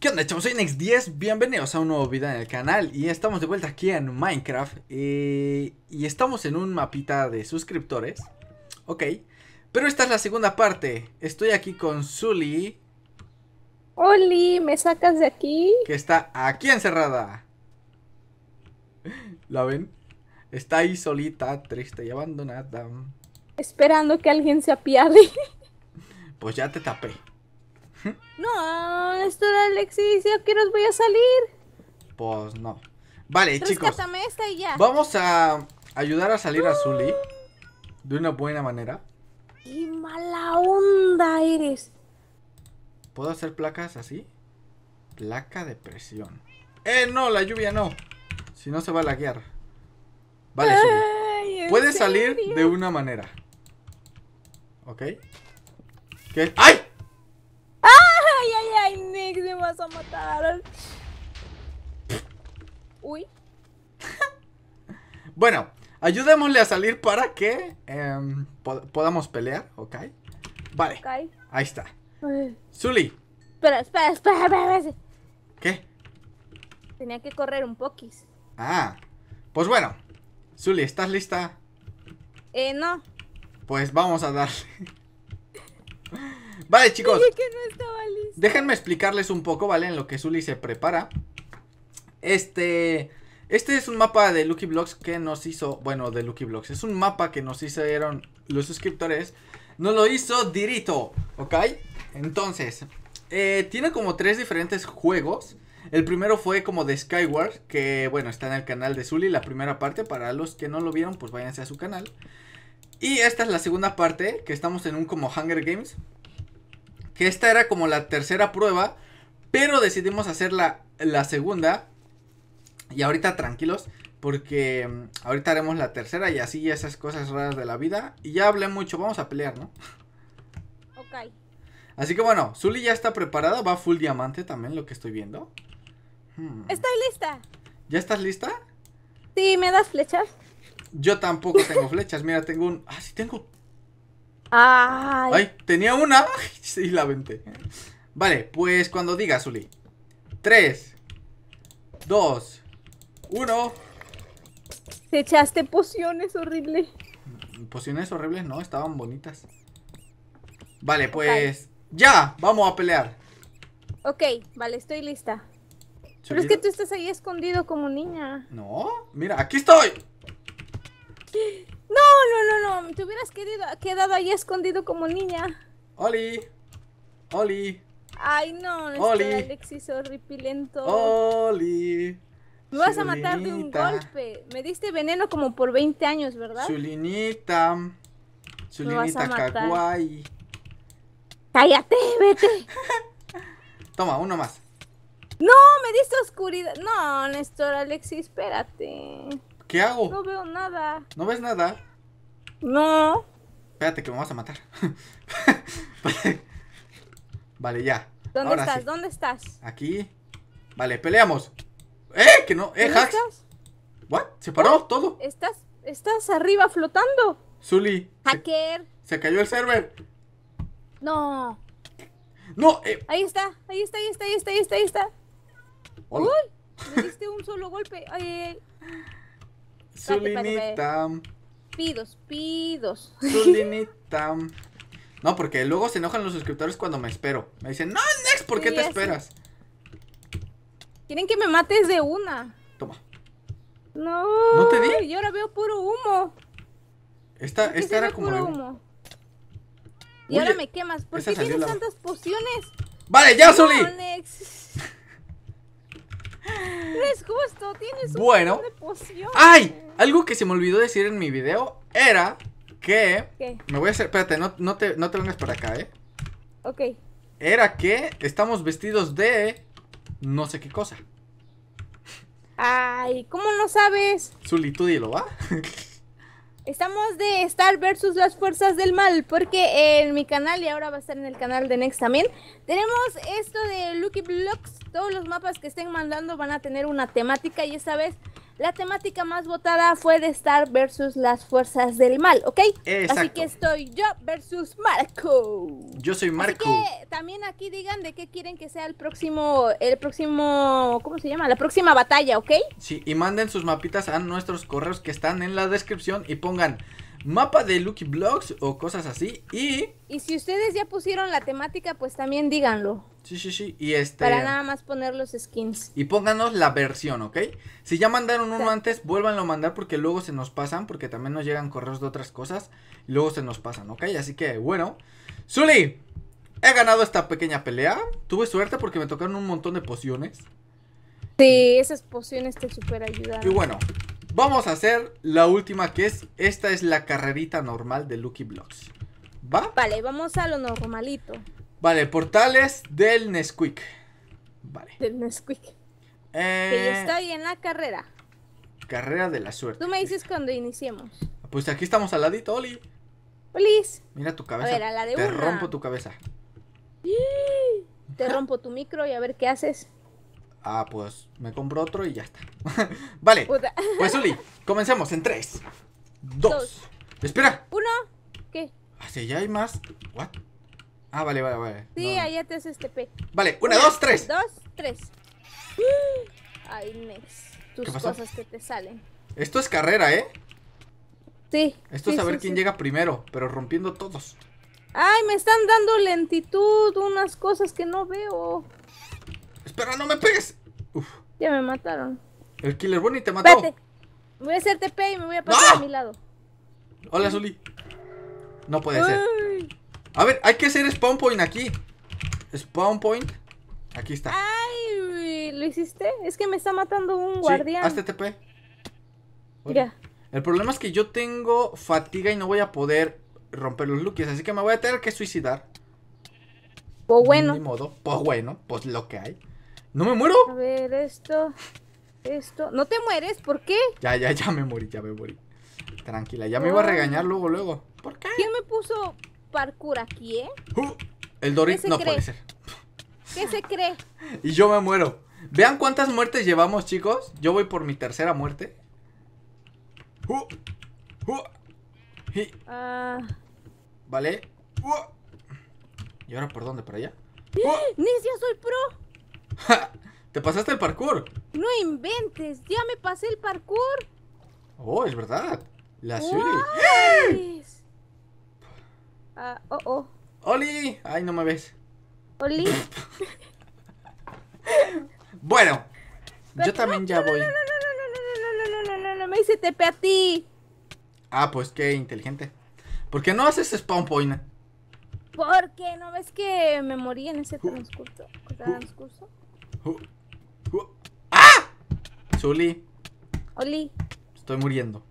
¿Qué onda chavos? Soy Nex10, bienvenidos a un nuevo video en el canal y estamos de vuelta aquí en Minecraft eh, y estamos en un mapita de suscriptores, ok, pero esta es la segunda parte. Estoy aquí con Zully. Oli, ¿me sacas de aquí? Que está aquí encerrada. ¿La ven? Está ahí solita, triste y abandonada. Esperando que alguien se apiade. Pues ya te tapé. No, esto era Alexis, que nos voy a salir. Pues no. Vale, chicos. Vamos a ayudar a salir a uh. Zully de una buena manera. ¡Qué mala onda eres! ¿Puedo hacer placas así? Placa de presión. ¡Eh, no! La lluvia no. Si no se va a laguear. Vale, sube. Puede salir de una manera. ¿Ok? ¿Qué? ¡Ay! ¡Ay, ay, ay, Nick! ¡Me vas a matar! Uy. bueno, Ayudémosle a salir para que em, podamos pelear, ¿ok? Vale. Ahí está. Zully. Espera, espera, espera, ¿Qué? Tenía que correr un poquis. Ah. Pues bueno. Zully, ¿estás lista? Eh, no. Pues vamos a darle. vale, chicos. Déjenme explicarles un poco, ¿vale? En lo que Zully se prepara. Este... Este es un mapa de Lucky Blocks que nos hizo, bueno, de Lucky Blocks, es un mapa que nos hicieron los suscriptores. Nos lo hizo Dirito, ¿ok? Entonces, eh, tiene como tres diferentes juegos. El primero fue como de Skyward, que bueno, está en el canal de Zully, la primera parte. Para los que no lo vieron, pues váyanse a su canal. Y esta es la segunda parte, que estamos en un como Hunger Games. Que esta era como la tercera prueba, pero decidimos hacer la segunda y ahorita tranquilos, porque mm, ahorita haremos la tercera y así esas cosas raras de la vida. Y ya hablé mucho, vamos a pelear, ¿no? Ok. Así que bueno, Zully ya está preparada, va full diamante también, lo que estoy viendo. Hmm. Estoy lista. ¿Ya estás lista? Sí, ¿me das flechas? Yo tampoco tengo flechas, mira, tengo un... Ah, sí, tengo... Ay, tenía una y la vente, Vale, pues cuando digas, Zully. Tres, dos... Uno. Te echaste pociones horribles Pociones horribles no, estaban bonitas. Vale, pues. ¡Ya! Vamos a pelear. Ok, vale, estoy lista. Pero es que tú estás ahí escondido como niña. No, mira, aquí estoy. No, no, no, no. Te hubieras quedado ahí escondido como niña. Oli. Oli. Ay, no, no Oli. Alexis horripilento. Oli. Me vas a matar de un golpe. Me diste veneno como por 20 años, ¿verdad? Zulinita. Zulinita kawaii. Cállate, vete. Toma, uno más. No, me diste oscuridad. No, Néstor, Alexis, espérate. ¿Qué hago? No veo nada. ¿No ves nada? No. Espérate que me vas a matar. vale. ya. ¿Dónde estás? ¿Dónde estás? Aquí. Vale, peleamos. ¡Eh! Que no. ¡Eh, hacks ¿What? ¿Se paró oh, todo? Estás, estás arriba flotando. Zuli. Hacker. Se, cayó el server. No. No. Eh. Ahí está, ahí está, ahí está, ahí está, ahí está, Uy, me diste un solo golpe. Ay, ay, ay. Zulinita. Pidos, pidos. tam No, porque luego se enojan los suscriptores cuando me espero. Me dicen, no, Nex! ¿por qué te esperas? Quieren que me mates de una. Toma. No. ¿No te di? Yo ahora veo puro humo. Esta, esta era como. Puro humo. Y ahora me quemas. ¿Por qué tienes tantas pociones? Vale, ya, Soli. No, es justo, tienes un bueno, de pociones. ¡Ay! Algo que se me olvidó decir en mi video era que. ¿Qué? Me voy a hacer. Espérate, no, no, te, no te vengas para acá, ¿eh? Ok. Era que estamos vestidos de no sé qué cosa. Ay, ¿cómo no sabes? solitud y lo va. Estamos de Star versus las fuerzas del mal, porque en mi canal y ahora va a estar en el canal de Next también. Tenemos esto de Lucky Blocks. Todos los mapas que estén mandando van a tener una temática y esta vez la temática más votada fue de Star versus las fuerzas del mal, ¿ok? Así que estoy yo versus Marco. Yo soy Marco. Así que también aquí digan de qué quieren que sea el próximo, el próximo, ¿cómo se llama? La próxima batalla, ¿ok? Sí, y manden sus mapitas a nuestros correos que están en la descripción y pongan mapa de Lucky Blocks o cosas así y... Y si ustedes ya pusieron la temática, pues también díganlo. Sí, sí, sí. Y este. Para nada más poner los skins. Y pónganos la versión, ¿ok? Si ya mandaron uno antes, vuélvanlo a mandar porque luego se nos pasan. Porque también nos llegan correos de otras cosas. Y luego se nos pasan, ¿ok? Así que, bueno. Zuli, he ganado esta pequeña pelea. Tuve suerte porque me tocaron un montón de pociones. Sí, esas pociones te super ayudaron. Y bueno, vamos a hacer la última que es. Esta es la carrerita normal de Lucky Blocks. ¿Va? Vale, vamos a lo normalito. Vale, portales del Nesquik. Vale. Del Nesquik. Que eh, estoy en la carrera. Carrera de la suerte. Tú me dices cuando iniciemos. Pues aquí estamos al ladito, Oli. Oli, Mira tu cabeza. A ver, a la de Te rompo tu cabeza. Te rompo tu micro y a ver qué haces. Ah, pues me compro otro y ya está. vale. Pues Oli, comencemos en tres Dos, espera. Uno, ¿Qué? Así ah, ya hay más. ¿What? Ah, vale, vale, vale. Sí, ahí allá te haces TP. Este vale, una, 2, dos, tres. Dos, tres. Ay, Nex. Tus cosas que te salen. Esto es carrera, ¿eh? Sí. Esto es saber quién llega primero, pero rompiendo todos. Ay, me están dando lentitud, unas cosas que no veo. Espera, no me pegues. Uf. Ya me mataron. El Killer Bunny te mató. Vete. Voy a hacer TP y me voy a pasar a mi lado. Hola, Zuli. No puede ser. A ver, hay que hacer spawn point aquí. Spawn point. Aquí está. Ay, ¿lo hiciste? Es que me está matando un sí, guardián. Hazte TP. Mira. El problema es que yo tengo fatiga y no voy a poder romper los lookies, así que me voy a tener que suicidar. Pues bueno. modo, pues bueno, pues lo que hay. ¿No me muero? A ver, esto. Esto. ¿No te mueres? ¿Por qué? Ya, ya, ya me morí, ya me morí. Tranquila, ya me iba a regañar luego, luego. ¿Por qué? ¿Quién me puso parkour aquí, ¿eh? Uh, el Dorit no puede ser. ¿Qué se cree? Y yo me muero. Vean cuántas muertes llevamos, chicos. Yo voy por mi tercera muerte. Uh, uh, ah. Vale. ¿Y ahora por dónde? ¿Para allá? ya ¡Eh! soy pro! ¿Te pasaste el parkour? No inventes, ya me pasé el parkour. Oh, es verdad. La Siri. ¡Eh! Pues, Ah, oh, oh. ¡Oli! Ay, no me ves. ¡Oli! bueno, yo también no, ya no, voy. No, no, no, no, no, no, no, no, no, no, me hice tepe a ti. Ah, pues qué inteligente. ¿Por qué no haces spawn point? Porque no ves que me morí en ese transcurso. transcurso? ¡Ah! Zuli. Oli. Estoy muriendo.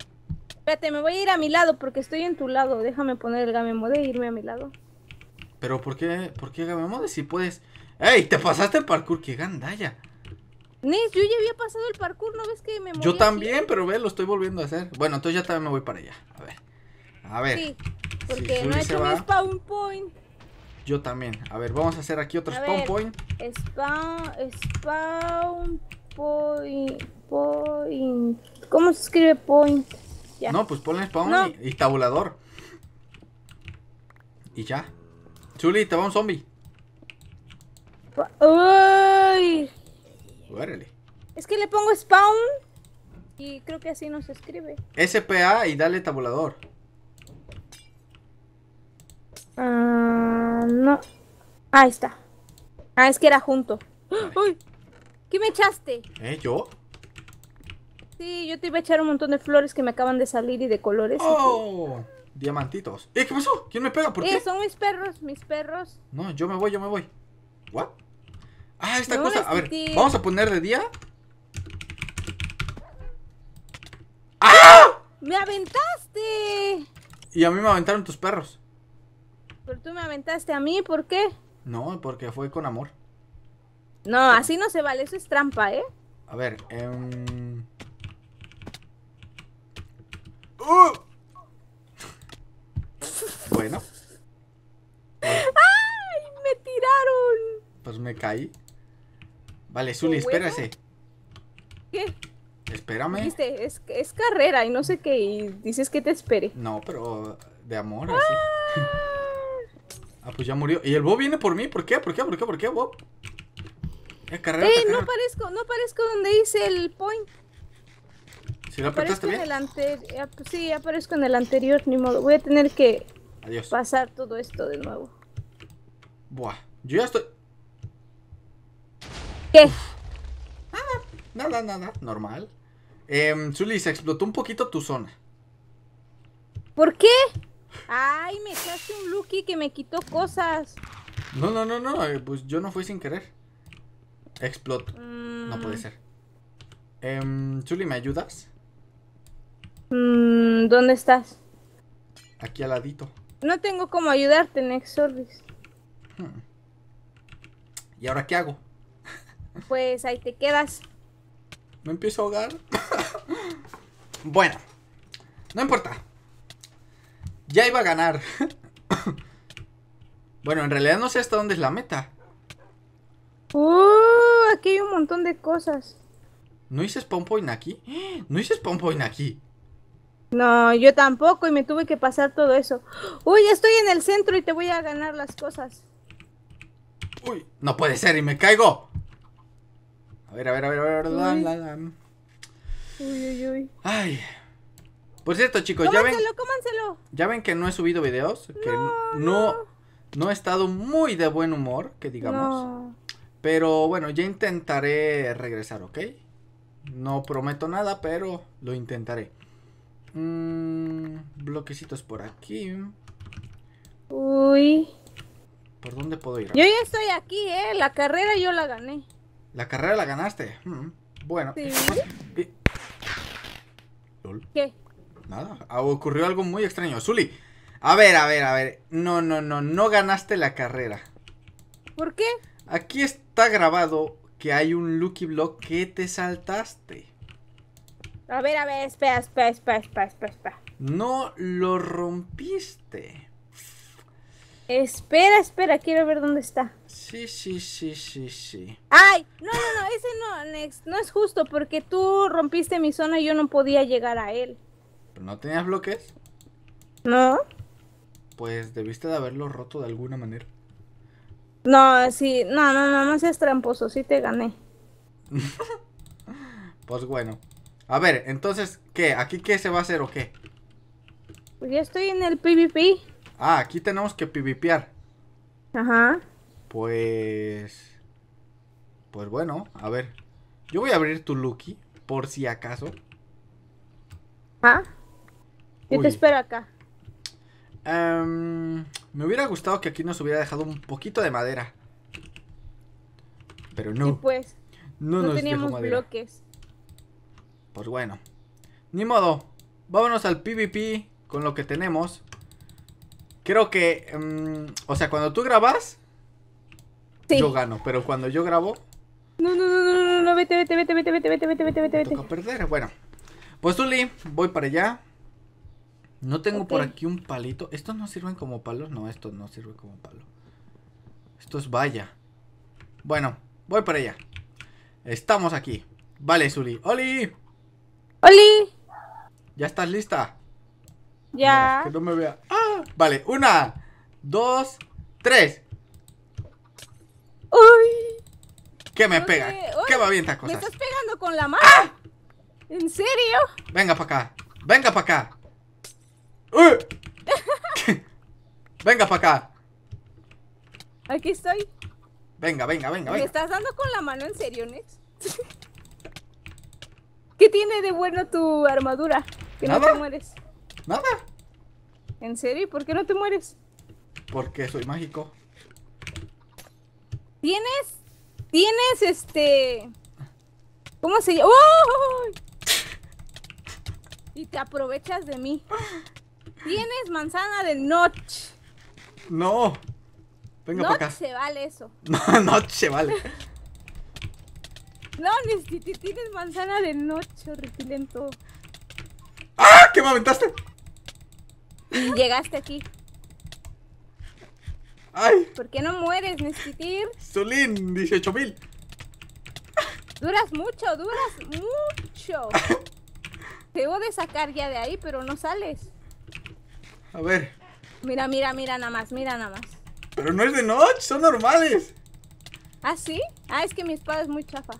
Espérate, me voy a ir a mi lado porque estoy en tu lado. Déjame poner el game mode e irme a mi lado. Pero ¿por qué? ¿Por qué game mode si puedes? ¡Ey! Te pasaste el parkour, qué gandalla. Nis, yo ya había pasado el parkour, ¿no ves que me morí Yo también, pero ve, lo estoy volviendo a hacer. Bueno, entonces ya también me voy para allá. A ver. A ver. porque no he hecho mi spawn point. Yo también. A ver, vamos a hacer aquí otro spawn point. Spawn, spawn point, point. ¿Cómo se escribe point? No, pues ponle spawn y, tabulador. Y ya. Chuli, te va un zombie. Uy. Es que le pongo spawn y creo que así nos escribe. SPA y dale tabulador. Ah, no. Ahí está. Ah, es que era junto. Uy. ¿Qué me echaste? ¿Eh? ¿Yo? Sí, yo te iba a echar un montón de flores que me acaban de salir y de colores. ¡Oh! Diamantitos. ¿Eh? ¿Qué pasó? ¿Quién me pega? ¿Por eh, son mis perros, mis perros. No, yo me voy, yo me voy. ¿What? Ah, esta cosa. A ver, vamos a poner de día. ¡Ah! ¡Ah! ¡Me aventaste! Y a mí me aventaron tus perros. Pero tú me aventaste a mí, ¿por qué? No, porque fue con amor. No, así no se vale, eso es trampa, ¿eh? A ver, eh... Bueno. ¡Ay! ¡Me tiraron! Pues me caí. Vale, Zuli, espérase ¿Qué? Espérame. es, carrera y no sé qué, y dices que te espere. No, pero de amor, ah. así. Ah, pues ya murió. Y el Bob viene por mí, ¿por qué? ¿Por qué? ¿Por qué? ¿Por qué, Bob? Es eh, carrera, eh, no parezco no aparezco donde dice el point aparezco En el eh, Sí, aparezco en el anterior, ni modo. Voy a tener que pasar todo esto de nuevo. Buah, yo ya estoy... ¿Qué? Nada, nada, nada, normal. Eh, se explotó un poquito tu zona. ¿Por qué? Ay, me hace un Lucky que me quitó cosas. No, no, no, no, eh, pues yo no fui sin querer. Exploto. No puede mm. ser. Eh, ¿me ayudas? Mm, ¿Dónde estás? Aquí al ladito. No tengo cómo ayudarte, Nexorbis. Hmm. ¿Y ahora qué hago? Pues ahí te quedas. ¿No empiezo a ahogar? bueno, no importa. Ya iba a ganar. bueno, en realidad no sé hasta dónde es la meta. Uh, aquí hay un montón de cosas. ¿No hice spawn point aquí? ¿No hice spawn point aquí? No, yo tampoco y me tuve que pasar todo eso. Uy, estoy en el centro y te voy a ganar las cosas. Uy, no puede ser y me caigo. A ver, a ver, a ver, a ver. Uy, uy, uy. Ay. Por cierto, chicos, ya ven. Ya ven que no he subido videos. Que no no, he estado muy de buen humor, que digamos. Pero bueno, ya intentaré regresar, ¿ok? No prometo nada, pero lo intentaré. Mm, bloquecitos por aquí. Uy. ¿Por dónde puedo ir? Yo ya estoy aquí, ¿eh? La carrera yo la gané. ¿La carrera la ganaste? Mm, bueno. ¿Qué? Nada, ah, ocurrió algo muy extraño. Zuli, a ver, a ver, a ver. No, no, no, no ganaste la carrera. ¿Por qué? Aquí está grabado que hay un Lucky Block que te saltaste. A ver, a ver, espera, espera, espera, espera, espera. No lo rompiste. Espera, espera, quiero ver dónde está. Sí, sí, sí, sí, sí. Ay, no, no, no, ese no, Next, no es justo porque tú rompiste mi zona y yo no podía llegar a él. no tenías bloques? No. Pues debiste de haberlo roto de alguna manera. No, sí, no, no, no, no seas tramposo, sí te gané. pues bueno, a ver, entonces, ¿qué? ¿Aquí qué se va a hacer o qué? Pues ya estoy en el PvP. Ah, aquí tenemos que PvPear. Ajá. Pues... Pues bueno, a ver. Yo voy a abrir tu Lucky, por si acaso. ¿Ah? Yo te espero acá. Em, me hubiera gustado que aquí nos hubiera dejado un poquito de madera. Pero no. pues. No, teníamos bloques. Pues bueno. Ni modo. Vámonos al PvP con lo que tenemos. Creo que... Em, o sea, cuando tú grabas... Yo gano, pero cuando yo grabo... No, no, no, no, no, no, vete, vete, vete, vete, vete, vete, vete, vete, vete. Toca perder, bueno. Pues Zuli, voy para allá. No tengo por aquí un palito. ¿Estos no sirven como palos? No, estos no sirven como palo. Esto es Bueno, voy para allá. Estamos aquí. Vale, Zuli. ¡Oli! ¡Oli! ¿Ya estás lista? Ya. que no me vea. Ah, vale, una, dos, tres. ¡Uy! ¿Qué me pega? va ¿Qué bien cosas? Me estás pegando con la mano. ¡Ah! ¿En serio? Venga para acá. Venga para acá. ¡Uy! venga para acá. Aquí estoy. Venga, venga, venga, venga. Me estás dando con la mano en serio, Nex. tiene de bueno tu armadura? Que no te mueres. Nada. ¿En serio? ¿Por qué no te mueres? Porque soy mágico. ¿Tienes? ¿Tienes este? ¿Cómo se llama? Y te aprovechas de mí. Tienes manzana de Notch. No. Venga para acá. se vale eso. No, vale. No, ni tienes manzana de noche, repilento. ¡Ah! ¿Qué me aventaste? llegaste aquí. ¡Ay! ¿Por qué no mueres, Nesquitir? Solín, mil Duras mucho, duras mucho. Te Debo de sacar ya de ahí, pero no sales. A ver. Mira, mira, mira nada más, mira nada más. Pero no es de noche, son normales. ¿Ah, sí? Ah, es que mi espada es muy chafa.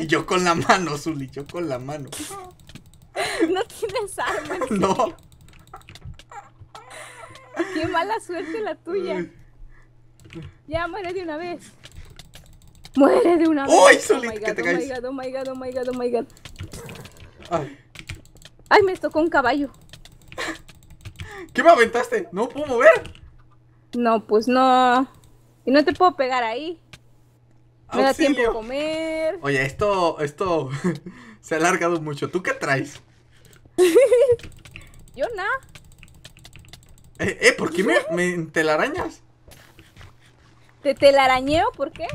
Y yo con la mano, Zuli, yo con la mano. no tienes arma. No. Qué mala suerte la tuya. Ya muere de una vez. Muere de una vez. Ay, oh te oh, oh my god, oh my god, oh my god. Ay. Ay, me tocó un caballo. ¿Qué me aventaste? ¿No puedo mover? No, pues no. Y no te puedo pegar ahí no da tiempo a comer. Oye, esto, esto se ha alargado mucho. ¿Tú qué traes? Yo nada. Eh, eh ¿por qué me, telarañas? ¿Te telarañeo? ¿Por qué?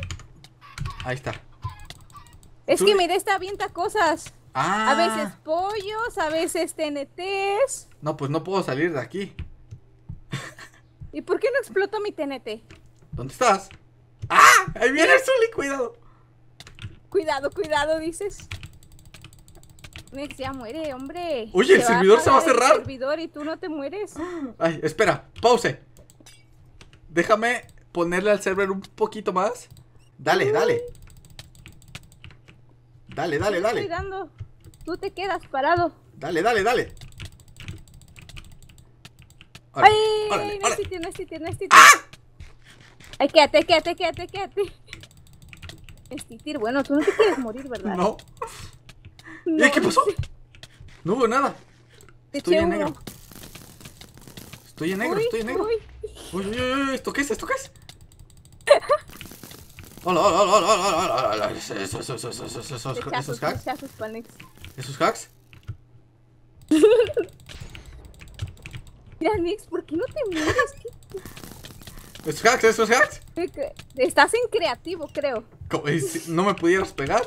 Ahí está. Es que me de esta avienta cosas. A ah. veces pollos, a veces TNTs. No, pues no puedo salir de aquí. ¿Y por qué no explotó mi TNT? ¿Dónde estás? ¡Ah! Ahí viene el Zully, cuidado. Cuidado, cuidado, dices. Nex, ya muere, hombre. Oye, el servidor se va a cerrar. y tú no te mueres. Ay, espera, pause. Déjame ponerle al server un poquito más. Dale, dale. Dale, dale, dale. Tú te quedas parado. Dale, dale, dale. ¡Ay! no no ¡Ah! Ay, quédate, quédate, quédate, quédate. Estitir, bueno, tú no te quieres morir, ¿verdad? No. qué pasó? No hubo nada. estoy, en negro. estoy en negro. estoy en negro, Uy, uy, uy, ¿esto qué es? ¿Esto qué es? Hola, hola, hola, hola, hola, hola, hola. Esos, esos, hacks. ¿Esos hacks? Mira, Nix, ¿por qué no te mueres? ¿Es hacks, estos es Estás en creativo, creo. Eh, ¿No me pudieras pegar?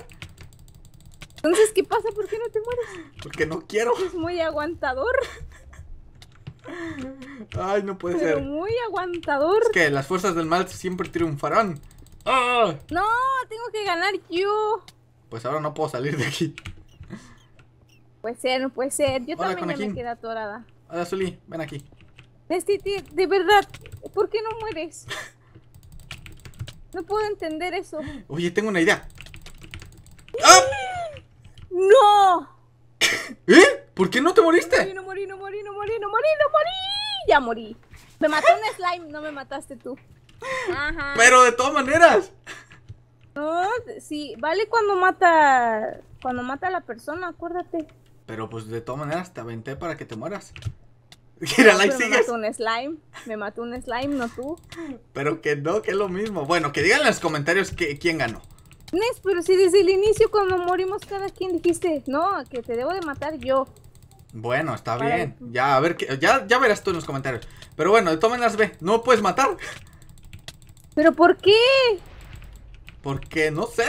Entonces, ¿qué pasa? ¿Por qué no te mueres? Porque no quiero. Es muy aguantador. Ay, no puede ser. muy aguantador. Es que las fuerzas del mal siempre triunfarán. ¡Ah! No, tengo que ganar yo. Pues ahora no puedo salir de aquí. Puede ser, no puede ser. Yo también me quedé atorada. Hola, Suli, ven aquí. Este, de, verdad, ¿por qué no mueres? No puedo entender eso. Oye, tengo una idea. ¡Ah! ¡No! ¿Eh? ¿Eh? ¿Por qué no te moriste? No morí, no morí, no morí, no morí, no morí, no morí. Ya morí. Me mató un slime, no me mataste tú. Pero de todas maneras. No, sí, vale cuando mata. Cuando mata a la persona, acuérdate. Pero pues de todas maneras te aventé para que te mueras. me mató un slime, me mató un slime, no tú. Pero que no, que es lo mismo. Bueno, que digan en los comentarios quién ganó. Nes, pero si desde el inicio cuando morimos cada quien dijiste, no, que te debo de matar yo. Bueno, está bien. Ya, a ver, ya, ya verás tú en los comentarios. Pero bueno, tomen las B. No puedes matar. ¿Pero por qué? Porque no sé.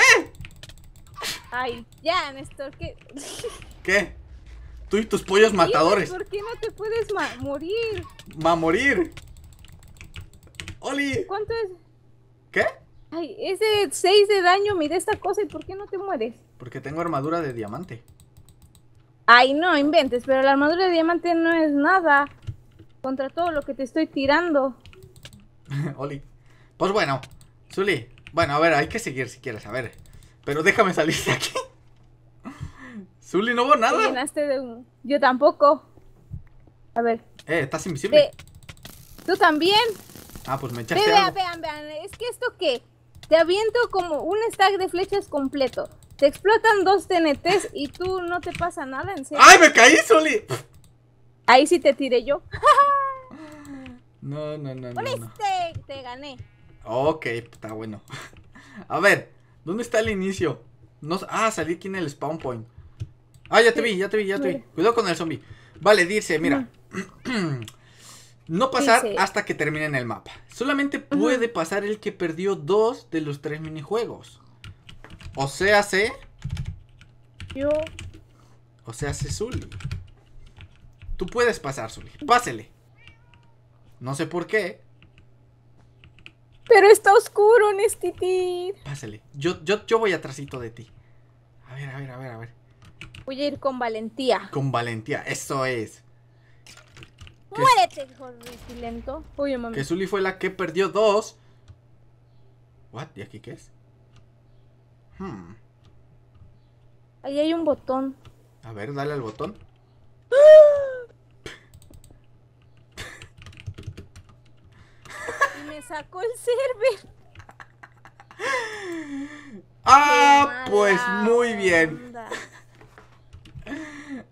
Ay, ya, Néstor, ¿qué? ¿Qué? Tú y tus pollos matadores. ¿Por qué no te puedes morir? Va a morir. ¡Oli! ¿Cuánto es? ¿Qué? Ay, ese 6 de daño, mira esta cosa, ¿y por qué no te mueres? Porque tengo armadura de diamante. Ay, no, inventes, pero la armadura de diamante no es nada contra todo lo que te estoy tirando. Oli. Pues bueno, Zuli, bueno, a ver, hay que seguir si quieres, a ver. Pero déjame salir de aquí. Zully, no hubo nada. Yo tampoco. A ver. Eh, estás invisible. Tú también. Ah, pues me echaste. vean, vean, vean. Es que esto que Te aviento como un stack de flechas completo. Te explotan dos TNTs y tú no te pasa nada, en serio. ¡Ay, me caí, Zully! Ahí sí te tiré yo. no, no, no, no, no. Te, gané. Ok, está bueno. A ver, ¿dónde está el inicio? ah, salí aquí en el spawn point. Ah, ya te vi, ya te vi, ya te vi. Cuidado con el zombie. Vale, dice, mira. No pasar hasta que terminen el mapa. Solamente puede pasar el que perdió dos de los tres minijuegos. O sea, se. Yo. O sea, se Zully. Tú puedes pasar, Zully. Pásele. No sé por qué. Pero está oscuro, Nestitir. Pásele. Yo, yo, voy atrásito de ti. A ver, a ver, a ver, a ver. Voy a ir con valentía. Con valentía, eso es. Muérete, hijo lento. Uy, Que Zully fue la que perdió dos. What? ¿Y aquí qué es? Hmm. Ahí hay un botón. A ver, dale al botón. y me sacó el server. ah, pues muy bien.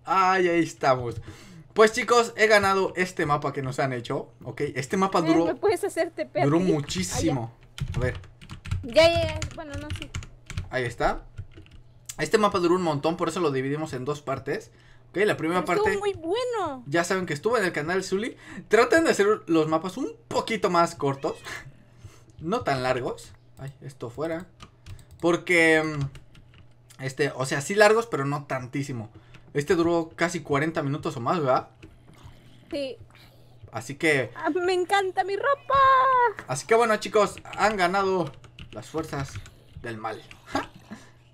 Ay, ahí estamos. Pues chicos, he ganado este mapa que nos han hecho, ¿ok? Este mapa eh, duró... Duró ah, muchísimo. A ver. Ya, ya, Bueno, no, Ahí está. Este mapa duró un montón, por eso lo dividimos en dos partes. Ok, la primera parte. parte... muy bueno. Ya saben que estuvo en el canal Zully. Traten de hacer los mapas un poquito más cortos. no tan largos. Ay, esto fuera. Porque... Mm, este, o sea, sí largos, pero no tantísimo. Este duró casi 40 minutos o más, ¿verdad? Sí. Así que... Ah, ¡Me encanta mi ropa! Así que bueno, chicos, han ganado las fuerzas del mal.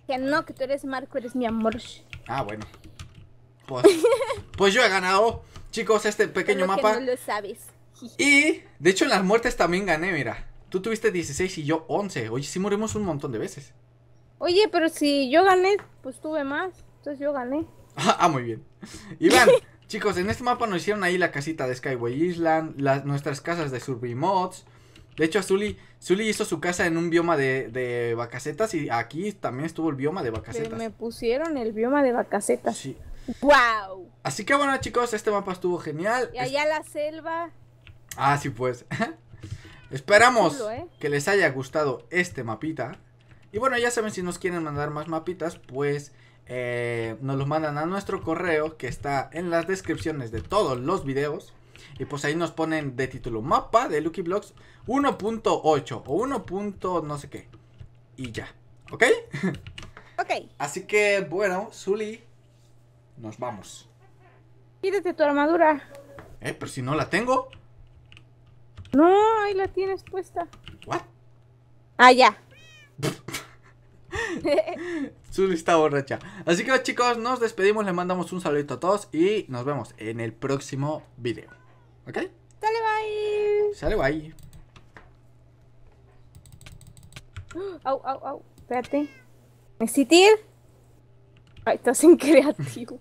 Que no, que tú eres Marco, eres mi amor. Ah, bueno. Pues, pues yo he ganado, chicos, este pequeño mapa. no lo sabes. Y, de hecho, en las muertes también gané, mira. Tú tuviste 16 y yo 11. Oye, sí morimos un montón de veces. Oye, pero si yo gané, pues tuve más. Entonces yo gané. Ah, ah, muy bien. Iván, chicos, en este mapa nos hicieron ahí la casita de Skyway Island, las, nuestras casas de Survey Mods. De hecho, Zully, Zuli hizo su casa en un bioma de, vacasetas y aquí también estuvo el bioma de vacacetas. Me pusieron el bioma de vacacetas. Sí. ¡Wow! Así que bueno, chicos, este mapa estuvo genial. Y allá la selva. Ah, sí, pues. Esperamos ¿eh? que les haya gustado este mapita. Y bueno, ya saben, si nos quieren mandar más mapitas, pues eh, nos lo mandan a nuestro correo que está en las descripciones de todos los videos. Y pues ahí nos ponen de título mapa de Lucky Blocks 1.8 o 1. no sé qué. Y ya. ¿Ok? Ok. Así que bueno, Zully, nos vamos. Pídete tu armadura. Eh, pero si no la tengo. No, ahí la tienes puesta. ¿What? Ah, ya. su lista borracha. Así que chicos, nos despedimos, le mandamos un saludito a todos y nos vemos en el próximo video. ¿Ok? ¡Sale, bye. Sale bye. Au, au, au. Espérate. sitio? Ay, estás sin creativo.